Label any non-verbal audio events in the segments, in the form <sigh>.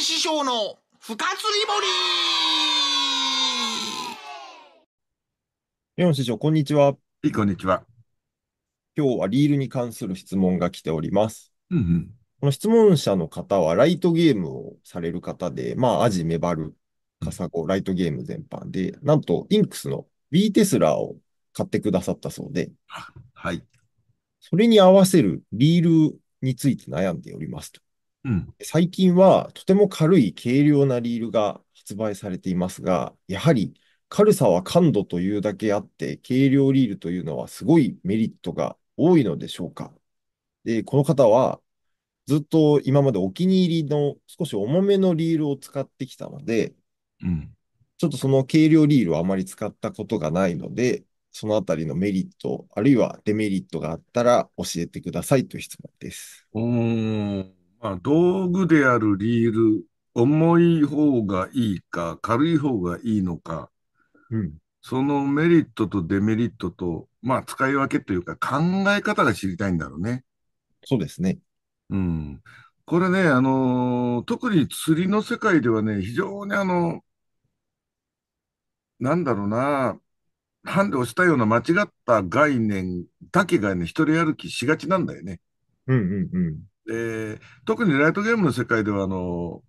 師匠の深釣り堀ヨン師匠、こんにちは。はい、こんにちは。今日はリールに関する質問が来ております。うんうん、この質問者の方は、ライトゲームをされる方で、まあ、アジ、メバル、カサゴ、ライトゲーム全般で、なんと、インクスの B テスラを買ってくださったそうで、はい。それに合わせるリールについて悩んでおりますと。うん。最近はとても軽い軽量なリールが発売されていますが、やはり軽さは感度というだけあって、軽量リールというのはすごいメリットが多いのでしょうか。で、この方はずっと今までお気に入りの少し重めのリールを使ってきたので、うん。ちょっとその軽量リールをあまり使ったことがないので、そのあたりのメリット、あるいはデメリットがあったら教えてくださいという質問です。うーん。まあ、道具であるリール、重い方がいいか、軽い方がいいのか、うん、そのメリットとデメリットと、まあ、使い分けというか、考え方が知りたいんだろうね。そうですね。うん。これね、あのー、特に釣りの世界ではね、非常にあの、なんだろうな、ハンデをしたような間違った概念だけがね、一人歩きしがちなんだよね。うんうんうん。で、特にライトゲームの世界では、あの、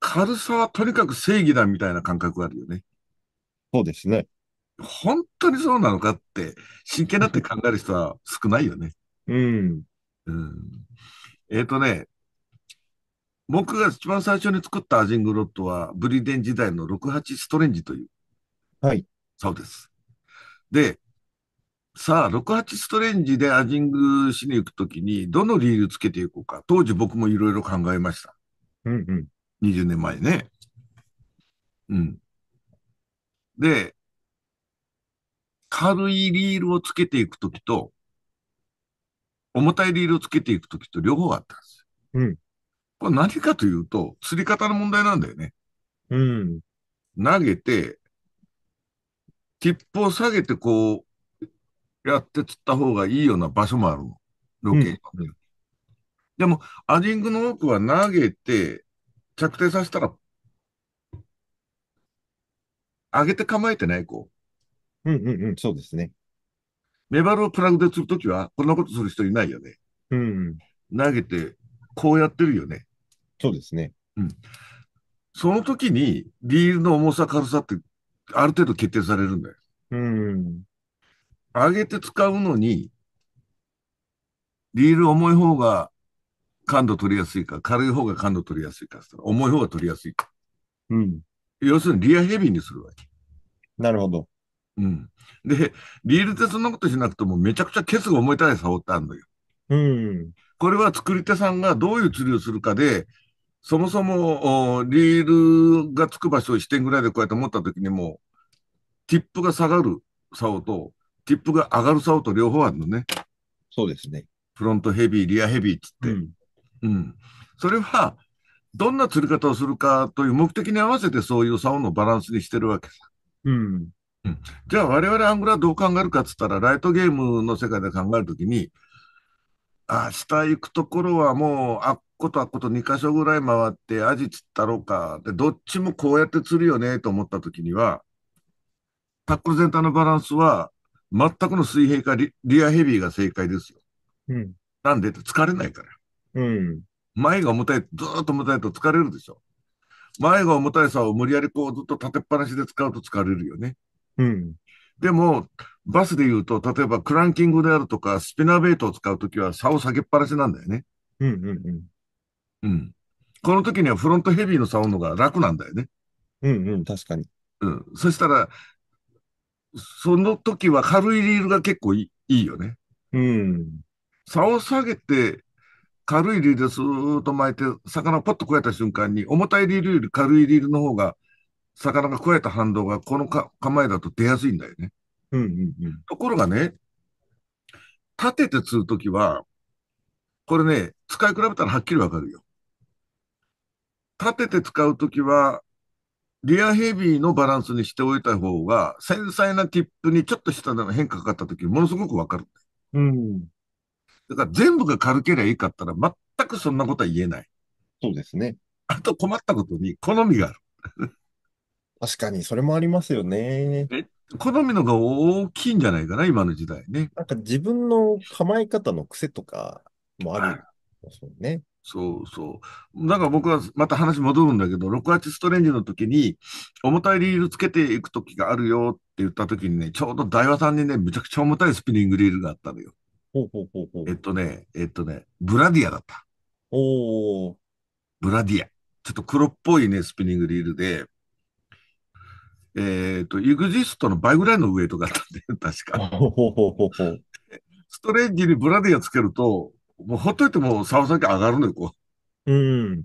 軽さはとにかく正義だみたいな感覚があるよね。そうですね。本当にそうなのかって、真剣になって考える人は少ないよね。うん。うん、えっ、ー、とね、僕が一番最初に作ったアジングロットは、ブリデン時代の68ストレンジという。はい。そうです。で、さあ、68ストレンジでアジングしに行くときに、どのリールつけていこうか。当時僕もいろいろ考えました。うんうん。20年前ね。うん。で、軽いリールをつけていくときと、重たいリールをつけていくときと両方あったんですよ。うん。これ何かというと、釣り方の問題なんだよね。うん。投げて、ティップを下げてこう、やって釣った方がいいような場所もあるの。ロケで。うん、でも、アジングの多くは投げて、着底させたら、上げて構えてないこううんうんうん、そうですね。メバルをプラグで釣るときは、こんなことする人いないよね。うん、うん。投げて、こうやってるよね。そうですね。うん。その時に、リールの重さ、軽さって、ある程度決定されるんだよ。うん。上げて使うのに、リール重い方が感度取りやすいか、軽い方が感度取りやすいか、重い方が取りやすいか。うん。要するにリアヘビーにするわけ。なるほど。うん。で、リールってそんなことしなくてもめちゃくちゃケツが重い竿触ってあるのよ。うん。これは作り手さんがどういう釣りをするかで、そもそもリールがつく場所を視点ぐらいでこうやって持った時にも、ティップが下がる竿と、チップが上がる竿と両方あるのね。そうですね。フロントヘビー、リアヘビーっつって。うん。うん、それは、どんな釣り方をするかという目的に合わせてそういう竿のバランスにしてるわけさ。うん。うん、じゃあ我々アングラーどう考えるかっつったら、ライトゲームの世界で考えるときに、あ、下行くところはもう、あっことあっこと2箇所ぐらい回って、アジ釣ったろうか。で、どっちもこうやって釣るよねと思ったときには、タックル全体のバランスは、全くの水平かリリアヘビーが正解ですよ。うん、なんで疲れないから。うん、前が重たい、ずっと重たいと疲れるでしょ。前が重たいさを無理やりこうずっと立てっぱなしで使うと疲れるよね。うん、でも、バスで言うと、例えばクランキングであるとか、スピナーベイトを使うときは差を下げっぱなしなんだよね。うんうんうん。うん。この時にはフロントヘビーの差をのが楽なんだよね。うんうん、確かに。うん。そしたら、その時は軽いリールが結構いいよね。うん。竿を下げて、軽いリールでスーッと巻いて、魚をパッと食えた瞬間に、重たいリールより軽いリールの方が、魚が食えた反動がこのか構えだと出やすいんだよね。うんうんうん、ところがね、立てて釣るときは、これね、使い比べたらはっきりわかるよ。立てて使うときは、リアヘビーのバランスにしておいた方が、繊細なティップにちょっとした変化がかかった時、ものすごくわかる。うん。だから全部が軽ければいいかったら、全くそんなことは言えない。そうですね。あと困ったことに、好みがある。確かに、それもありますよね。好みのが大きいんじゃないかな、今の時代ね。なんか自分の構え方の癖とかもあるそうね。そうそう。なんか僕はまた話戻るんだけど、68ストレンジの時に、重たいリールつけていく時があるよって言った時にね、ちょうど台和さんにね、むちゃくちゃ重たいスピニングリールがあったのよ。ほうほうほうほうえっとね、えっとね、ブラディアだった。おお。ブラディア。ちょっと黒っぽいね、スピニングリールで、えっ、と、イグジストの倍ぐらいのウエイトがあったんだよ、確か。ストレンジにブラディアつけると、もうほっといても沢先上がるのよ、こう。うん。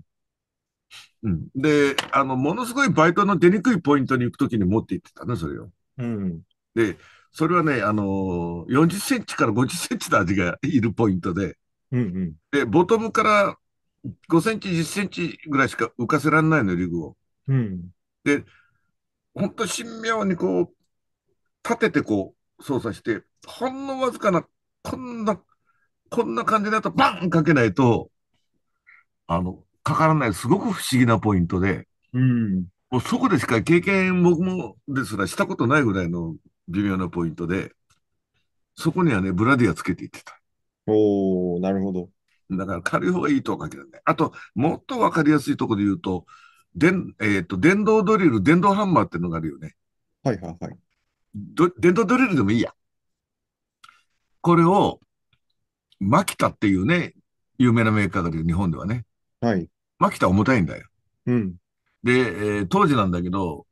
うん。で、あの、ものすごいバイトの出にくいポイントに行くときに持って行ってたね、それを。うん。で、それはね、あのー、40センチから50センチの味がいるポイントで、うんうん、で、ボトムから5センチ、10センチぐらいしか浮かせられないの、リグを。うん、で、ほんと神妙にこう、立ててこう、操作して、ほんのわずかな、こんなこんな感じだとバンかけないと、あの、かからない、すごく不思議なポイントで、うん。もうそこでしか経験、僕もですらしたことないぐらいの微妙なポイントで、そこにはね、ブラディアつけていってた。おおなるほど。だから軽い方がいいとは限らない。あと、もっとわかりやすいところで言うと、でんえーと、電動ドリル、電動ハンマーっていうのがあるよね。はいはいはい。電動ドリルでもいいや。これをマキタっていうね、有名なメーカーだけど、日本ではね。はい。マキタ重たいんだよ。うん。で、えー、当時なんだけど、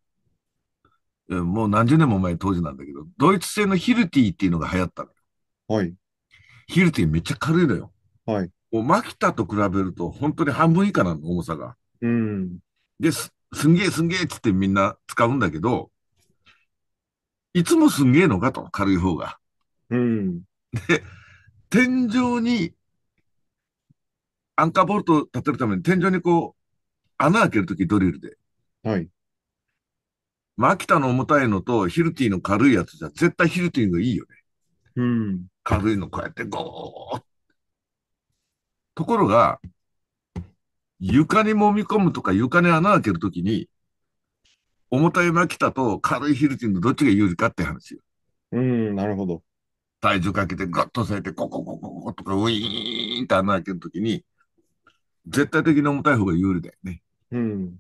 もう何十年も前当時なんだけど、ドイツ製のヒルティっていうのが流行ったの。はい。ヒルティめっちゃ軽いのよ。はい。もうマキタと比べると本当に半分以下なの、重さが。うん。で、す、すんげえすんげえっつってみんな使うんだけど、いつもすんげえのかと、軽い方が。うん。で、天井に、アンカーボルトを立てるために天井にこう、穴開けるときドリルで。はい。マキタ田の重たいのとヒルティの軽いやつじゃ、絶対ヒルティのいいよね。うん。軽いのこうやってゴーところが、床に揉み込むとか床に穴開けるときに、重たいマキタと軽いヒルティのどっちが有利かって話よ。うん、なるほど。体重かけてガッと押さえて、コココココとかウィーンって穴開けるときに、絶対的に重たい方が有利だよね。うん。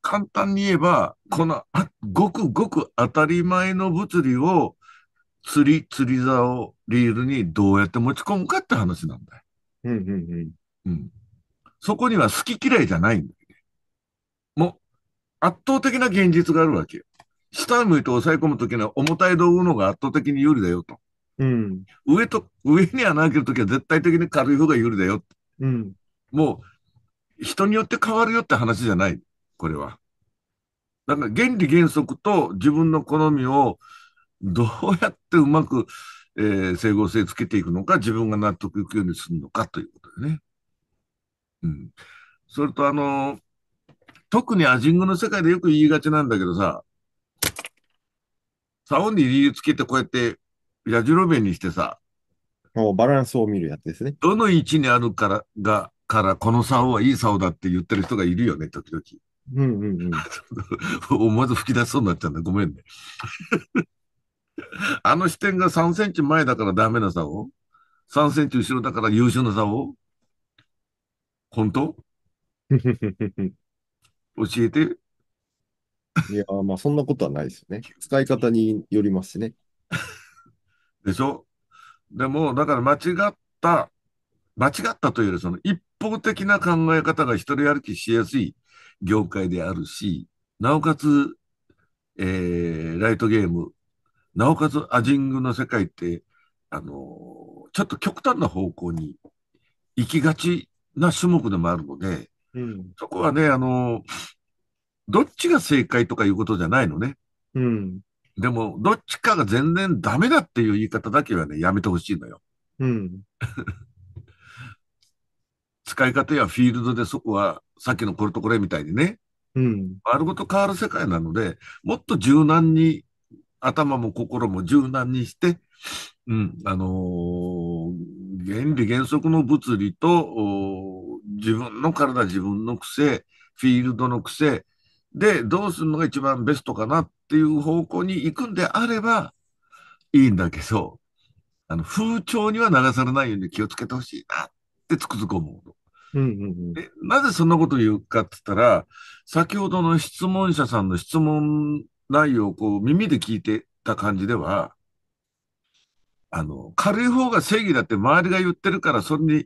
簡単に言えば、このあごくごく当たり前の物理を釣り、釣り竿をリールにどうやって持ち込むかって話なんだよ。うんうんうん。うん。そこには好き嫌いじゃないんだよね。もう、圧倒的な現実があるわけよ。下向いて抑え込むときには重たい道具の方が圧倒的に有利だよと。うん、上と、上に穴開けるときは絶対的に軽い方が有利だよ。うん、もう、人によって変わるよって話じゃない、これは。だから原理原則と自分の好みをどうやってうまく、えー、整合性つけていくのか、自分が納得いくようにするのかということでね。うん。それとあのー、特にアジングの世界でよく言いがちなんだけどさ、竿に理由つけてこうやってやじろべにしてさ、もうバランスを見るやつですね。どの位置にあるからが、からこの竿はいい竿だって言ってる人がいるよね、時々。うんうんうん。思わず吹き出しそうになっちゃうんだ。ごめんね。<laughs> あの視点が3センチ前だからダメな竿 ?3 センチ後ろだから優秀な竿本当 <laughs> 教えて。いや、まあそんなことはないですよね。使い方によりますしね。でしょでも、だから間違った、間違ったというより、その一方的な考え方が一人歩きしやすい業界であるし、なおかつ、えー、ライトゲーム、なおかつアジングの世界って、あのー、ちょっと極端な方向に行きがちな種目でもあるので、うん、そこはね、あのー、どっちが正解とかいうことじゃないのね。うん、でも、どっちかが全然ダメだっていう言い方だけはね、やめてほしいのよ。うん。<laughs> 使い方やフィールドでそこは、さっきのこれとこれみたいにね、うん。丸ごと変わる世界なので、もっと柔軟に、頭も心も柔軟にして、うん、あのー、原理原則の物理と、自分の体、自分の癖、フィールドの癖で、どうするのが一番ベストかなっっていう方向に行くんであればいいんだけど、あの風潮には流されないように気をつけてほしいなってつくづく思うの。でなぜそんなこと言うかって言ったら、先ほどの質問者さんの質問内容をこう耳で聞いてた感じでは、あの、軽い方が正義だって周りが言ってるから、それに引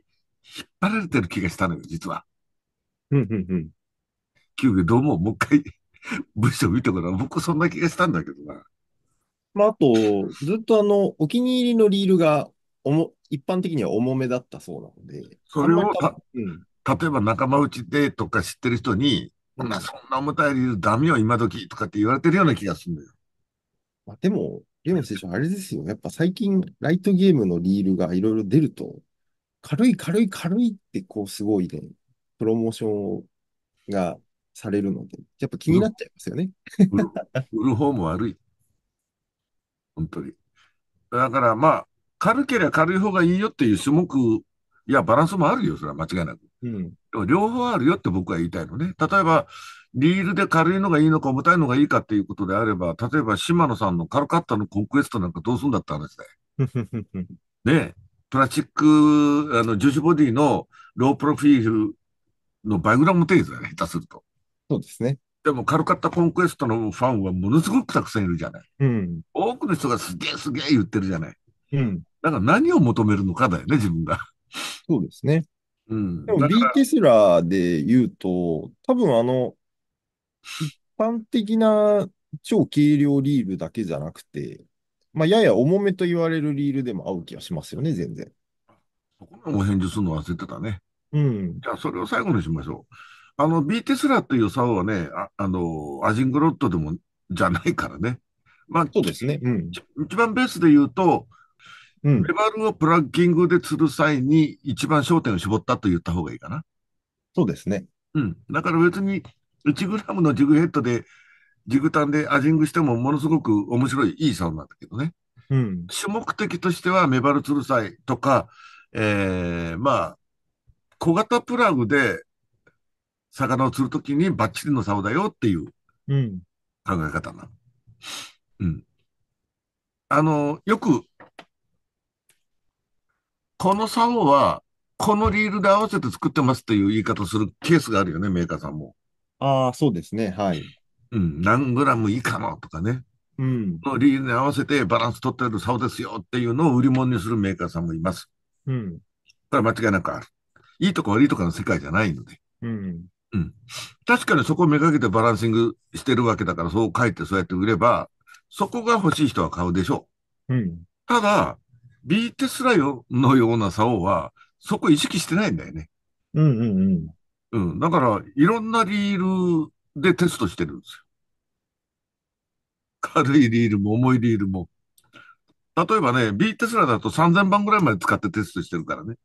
っ張られてる気がしたのよ、実は。うんうんうん。急遽どうも、もう一回文章見てこら僕そんな気がしたんだけどな。まあ、あと、ずっとあの、お気に入りのリールがおも、一般的には重めだったそうなので。それをた、うん、例えば仲間内でとか知ってる人に、うん、そんな重たいールダメよ、今時とかって言われてるような気がするんだよ。まあ、でも、ゲーム選手、あれですよ。やっぱ最近、ライトゲームのリールがいろいろ出ると、軽い軽い軽いって、こう、すごいね、プロモーションがされるので、やっぱ気になっちゃいますよね。売る <laughs> 方も悪い。本当に。だからまあ、軽ければ軽い方がいいよっていう種目、いや、バランスもあるよ、それは間違いなく。うん、でも両方あるよって僕は言いたいのね。例えば、リールで軽いのがいいのか重たいのがいいかっていうことであれば、例えば島野さんの軽かったのコンクエストなんかどうすんだって話だよ。<laughs> ねプラスチック、あの、樹脂ボディのロープロフィールの倍ぐらいも程度だね、下手すると。そうですね。でも、カルカッタコンクエストのファンはものすごくたくさんいるじゃない。うん。多くの人がすげえすげえ言ってるじゃない。うん。だから何を求めるのかだよね、自分が。そうですね。うん。でも、B テスラで言うと、多分あの、一般的な超軽量リールだけじゃなくて、まあ、やや重めと言われるリールでも合う気がしますよね、全然。そこのお返事するの忘れてたね。うん。じゃあ、それを最後にしましょう。あの、B テスラという竿はね、ああの、アジングロッドでも、じゃないからね。まあ、そうですね。うん、一番ベースで言うと、うん、レバルをプラッキングで釣る際に一番焦点を絞ったと言った方がいいかな。そうですね。うん。だから別に1グラムのジグヘッドで、ジグタンでアジングしてもものすごく面白い、いい竿なんだけどね。うん。主目的としてはメバル釣る際とか、ええー、まあ、小型プラグで魚を釣るときにばっちりの竿だよっていう考え方な。の。うん。あの、よく、この竿は、このリールで合わせて作ってますっていう言い方するケースがあるよね、メーカーさんも。ああ、そうですね、はい。うん、何グラム以下のとかね。うん。のリールに合わせてバランス取ってる竿ですよっていうのを売り物にするメーカーさんもいます。うん。これは間違いなくある。いいとこ悪いとかの世界じゃないので。うん。うん。確かにそこをめがけてバランシングしてるわけだから、そう書いてそうやって売れば、そこが欲しい人は買うでしょう。うん。ただ、B テスラよのような竿は、そこ意識してないんだよね。うんうんうん。うん。だから、いろんなリールでテストしてるんですよ。軽いリールも重いリールも。例えばね、B テスラだと3000番ぐらいまで使ってテストしてるからね。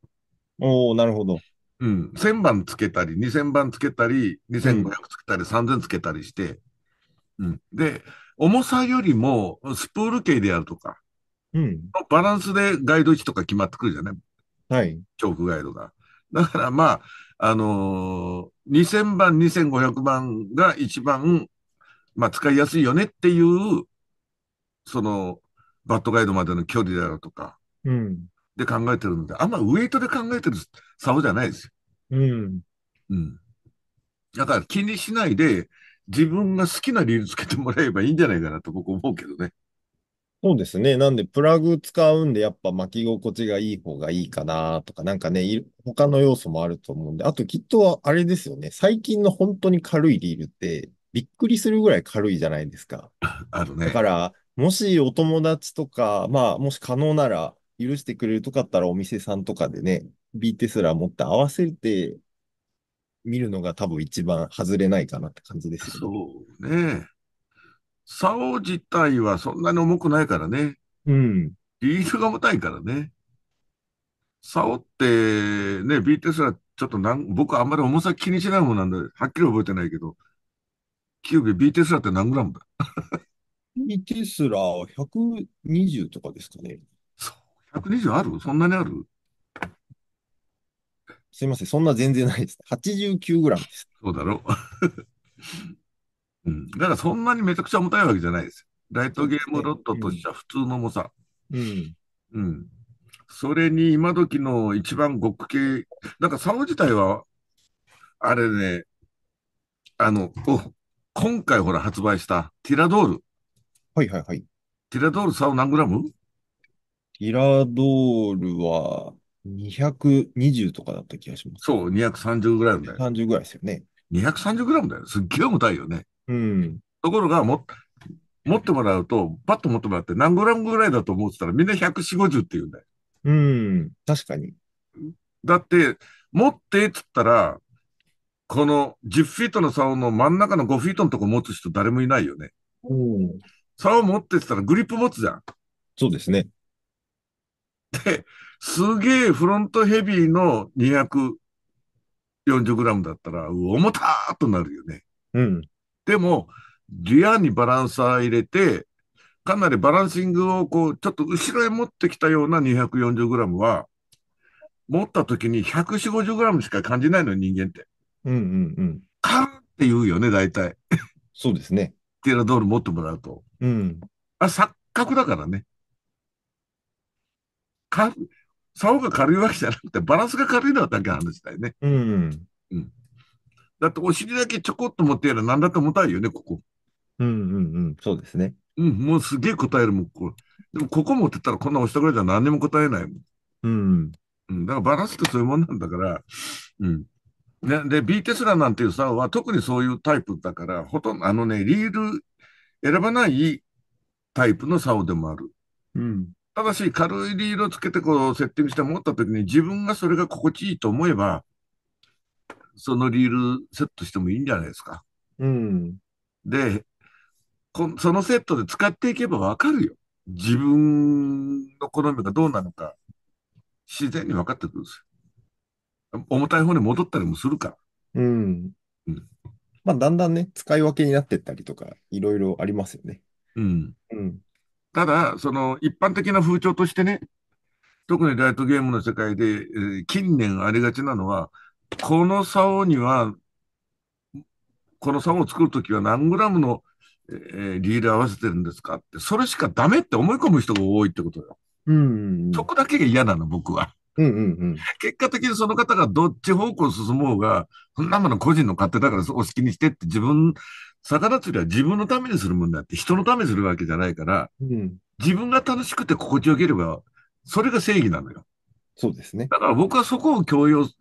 おおなるほど。うん、1000番つけたり、2000番つけたり、2500つけたり、3000つけたりして、うん、で、重さよりもスプール系でやるとか、うん、バランスでガイド位置とか決まってくるじゃないはい。チョークガイドが。だからまあ、あのー、2000番、2500番が一番、まあ、使いやすいよねっていう、その、バットガイドまでの距離であるとか、うん、で考えてるので、あんまウェイトで考えてる竿じゃないですよ。うん。うん。だから気にしないで、自分が好きな理由つけてもらえばいいんじゃないかなと僕思うけどね。そうですね。なんで、プラグ使うんで、やっぱ巻き心地がいい方がいいかなとか、なんかね、他の要素もあると思うんで、あときっとあれですよね。最近の本当に軽いリールって、びっくりするぐらい軽いじゃないですか。<laughs> あるね。だから、もしお友達とか、まあ、もし可能なら、許してくれるとかったらお店さんとかでね、ビーテスラ持って合わせて見るのが多分一番外れないかなって感じですよね。そうね。竿自体はそんなに重くないからね。うん。リードが重たいからね。竿ってね、ビーテスラちょっとなん僕あんまり重さ気にしないもんなんで、はっきり覚えてないけど、キュービー、b テスラって何グラムだ <laughs> ビーテスラは120とかですかね。120あるそんなにあるすいません、そんな全然ないです。89グラムです。そうだろう。<laughs> うん。だからそんなにめちゃくちゃ重たいわけじゃないです。ライトゲームロットとしては普通の重さ。うん。うん。それに今時の一番極刑、なんか竿自体は、あれね、あの、今回ほら発売したティラドール。はいはいはい。ティラドール竿何グラムリラドールは220とかだった気がします。そう、230グラムだよ。30ぐらいですよね。230グラムだよ。すっげえ重たいよね。うん。ところがも、持ってもらうと、パッと持ってもらって何グラムぐらいだと思ってたらみんな140、50って言うんだよ。うん、確かに。だって、持ってっつったら、この10フィートの竿の真ん中の5フィートのとこ持つ人誰もいないよね。うん。竿持ってってたらグリップ持つじゃん。そうですね。で、すげえフロントヘビーの240グラムだったら、重たーっとなるよね。うん。でも、リアにバランサー入れて、かなりバランシングをこう、ちょっと後ろへ持ってきたような240グラムは、持った時に140、50グラムしか感じないの、人間って。うんうんうん。カーって言うよね、大体。そうですね。ティラドール持ってもらうと。うん。あ、錯覚だからね。か竿が軽いわけじゃなくて、バランスが軽いのはだけ話たいね。うん。うん。だってお尻だけちょこっと持ってやら何だって重たいよね、ここ。うんうんうん、そうですね。うん、もうすげえ答えるもん、こでもここ持ってたらこんな押したぐらいじゃ何にも答えないもん。うん。うん、だからバランスってそういうもんなんだから、うん。ね、で、B テスラなんていう竿は特にそういうタイプだから、ほとんど、あのね、リール選ばないタイプの竿でもある。うん。ただし、軽いリールをつけてこう、セッティングして持ったときに、自分がそれが心地いいと思えば、そのリールセットしてもいいんじゃないですか。うん。で、こそのセットで使っていけばわかるよ。自分の好みがどうなのか、自然に分かってくるんですよ。重たい方に戻ったりもするから。うん。うん、まあ、だんだんね、使い分けになってったりとか、いろいろありますよね。うん。うん。ただ、その一般的な風潮としてね、特にライトゲームの世界で、えー、近年ありがちなのは、この竿には、この竿を作るときは何グラムの、えー、リール合わせてるんですかって、それしかダメって思い込む人が多いってことよ。うん。そこだけが嫌なの、僕は。うんうんうん、結果的にその方がどっち方向進もうが、そんなもの個人の勝手だからお好きにしてって自分、魚釣りは自分のためにするもんだって人のためにするわけじゃないから、うん、自分が楽しくて心地よければ、それが正義なのよ。そうですね。だから僕はそこを強要す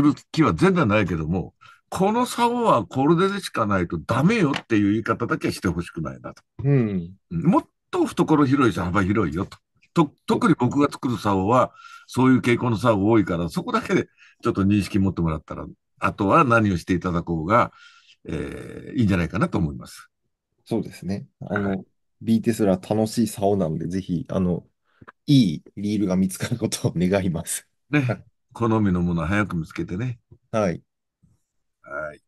る気は全然ないけども、この竿はこれでしかないとダメよっていう言い方だけはしてほしくないなと。うん、もっと懐広いし幅広いよと。と特に僕が作る竿は、そういう傾向の竿多いから、そこだけでちょっと認識持ってもらったら、あとは何をしていただこうが、えー、いいんじゃないかなと思います。そうですね。あの、ビーテスラ楽しい竿なので、ぜひ、あの、いいリールが見つかることを願います。ね。<laughs> 好みのものは早く見つけてね。はい。はい。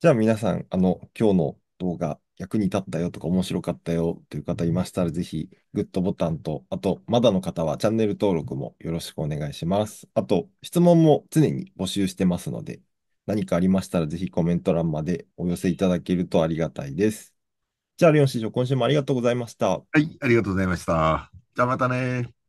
じゃあ皆さん、あの、今日の動画役に立ったよとか面白かったよという方いましたら、ぜひグッドボタンと、あと、まだの方はチャンネル登録もよろしくお願いします。あと、質問も常に募集してますので、何かありましたらぜひコメント欄までお寄せいただけるとありがたいです。じゃあ、レオン市長、今週もありがとうございました。はい、ありがとうございました。じゃあまたね